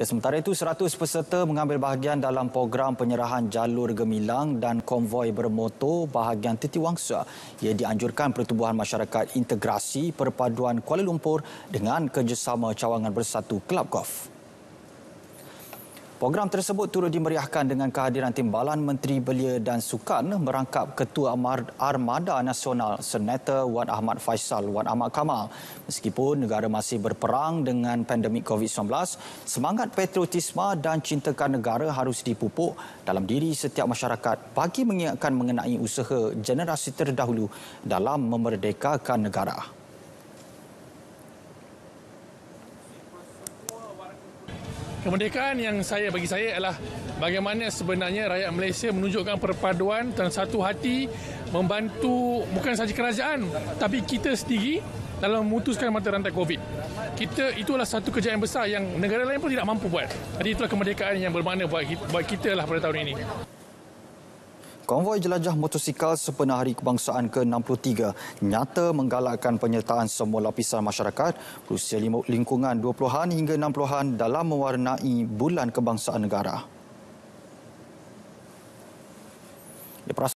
Ya, sementara itu, 100 peserta mengambil bahagian dalam program penyerahan jalur gemilang dan konvoi bermoto bahagian titiwangsa. Ia dianjurkan pertubuhan masyarakat integrasi perpaduan Kuala Lumpur dengan kerjasama cawangan bersatu Kelab Golf. Program tersebut turut dimeriahkan dengan kehadiran timbalan Menteri Belia dan Sukan merangkap Ketua Armada Nasional Senator Wan Ahmad Faisal Wan Ahmad Kamal. Meskipun negara masih berperang dengan pandemik COVID-19, semangat patriotisme dan cintakan negara harus dipupuk dalam diri setiap masyarakat bagi mengingatkan mengenai usaha generasi terdahulu dalam memerdekakan negara. Kemerdekaan yang saya bagi saya adalah bagaimana sebenarnya rakyat Malaysia menunjukkan perpaduan dan satu hati membantu bukan sahaja kerajaan tapi kita sendiri dalam memutuskan mata rantai COVID. Kita itulah satu kejayaan besar yang negara lain pun tidak mampu buat. Jadi itulah kemerdekaan yang bermakna buat buat kita lah pada tahun ini. Konvoi jelajah motosikal sepenuh hari kebangsaan ke-63 nyata menggalakkan penyertaan semua lapisan masyarakat berusia lingkungan 20-an hingga 60-an dalam mewarnai bulan kebangsaan negara.